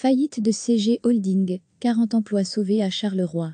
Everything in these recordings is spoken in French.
Faillite de CG Holding, 40 emplois sauvés à Charleroi.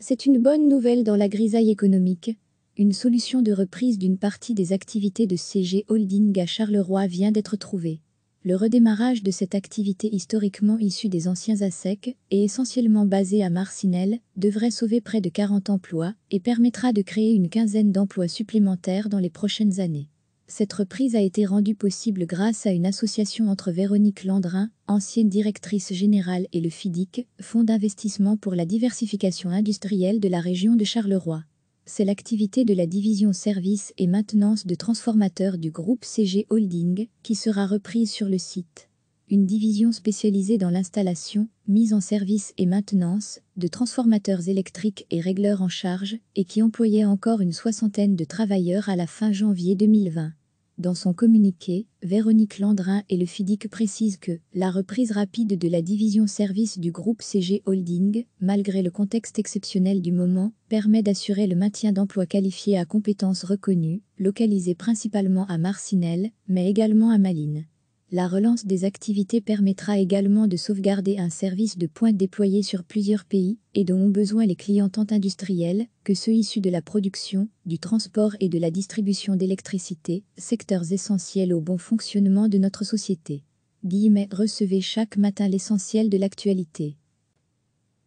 C'est une bonne nouvelle dans la grisaille économique. Une solution de reprise d'une partie des activités de CG Holding à Charleroi vient d'être trouvée. Le redémarrage de cette activité historiquement issue des anciens ASEC et essentiellement basée à Marcinelle devrait sauver près de 40 emplois et permettra de créer une quinzaine d'emplois supplémentaires dans les prochaines années. Cette reprise a été rendue possible grâce à une association entre Véronique Landrin, ancienne directrice générale, et le FIDIC, Fonds d'investissement pour la diversification industrielle de la région de Charleroi. C'est l'activité de la division service et maintenance de transformateurs du groupe CG Holding qui sera reprise sur le site une division spécialisée dans l'installation, mise en service et maintenance de transformateurs électriques et régleurs en charge, et qui employait encore une soixantaine de travailleurs à la fin janvier 2020. Dans son communiqué, Véronique Landrin et le FIDIC précisent que la reprise rapide de la division service du groupe CG Holding, malgré le contexte exceptionnel du moment, permet d'assurer le maintien d'emplois qualifiés à compétences reconnues, localisés principalement à Marcinelle, mais également à Malines. La relance des activités permettra également de sauvegarder un service de pointe déployé sur plusieurs pays et dont ont besoin les clients tant industriels que ceux issus de la production, du transport et de la distribution d'électricité, secteurs essentiels au bon fonctionnement de notre société. Guillemets recevez chaque matin l'essentiel de l'actualité.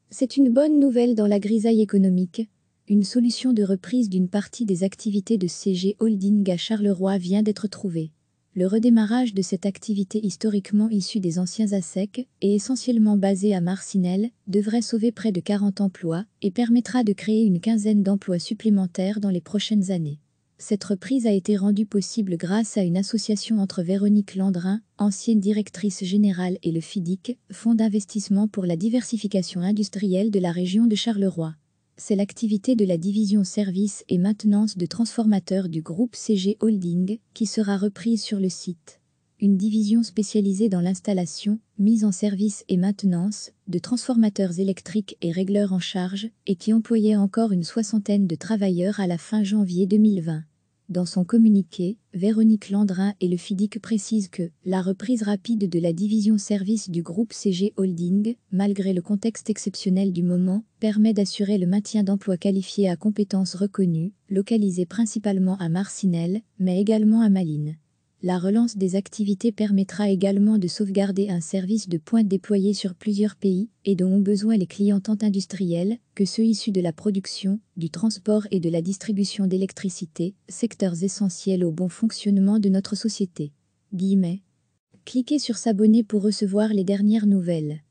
C'est une bonne nouvelle dans la grisaille économique. Une solution de reprise d'une partie des activités de CG Holding à Charleroi vient d'être trouvée le redémarrage de cette activité historiquement issue des anciens ASEC et essentiellement basée à Marcinelle devrait sauver près de 40 emplois et permettra de créer une quinzaine d'emplois supplémentaires dans les prochaines années. Cette reprise a été rendue possible grâce à une association entre Véronique Landrin, ancienne directrice générale, et le FIDIC, Fonds d'investissement pour la diversification industrielle de la région de Charleroi c'est l'activité de la division service et maintenance de transformateurs du groupe CG Holding qui sera reprise sur le site. Une division spécialisée dans l'installation, mise en service et maintenance de transformateurs électriques et régleurs en charge et qui employait encore une soixantaine de travailleurs à la fin janvier 2020. Dans son communiqué, Véronique Landrin et le FIDIC précisent que la reprise rapide de la division service du groupe CG Holding, malgré le contexte exceptionnel du moment, permet d'assurer le maintien d'emplois qualifiés à compétences reconnues, localisés principalement à Marcinelle, mais également à Malines. La relance des activités permettra également de sauvegarder un service de pointe déployé sur plusieurs pays et dont ont besoin les clients tant industriels que ceux issus de la production, du transport et de la distribution d'électricité, secteurs essentiels au bon fonctionnement de notre société. Guillemets. Cliquez sur s'abonner pour recevoir les dernières nouvelles.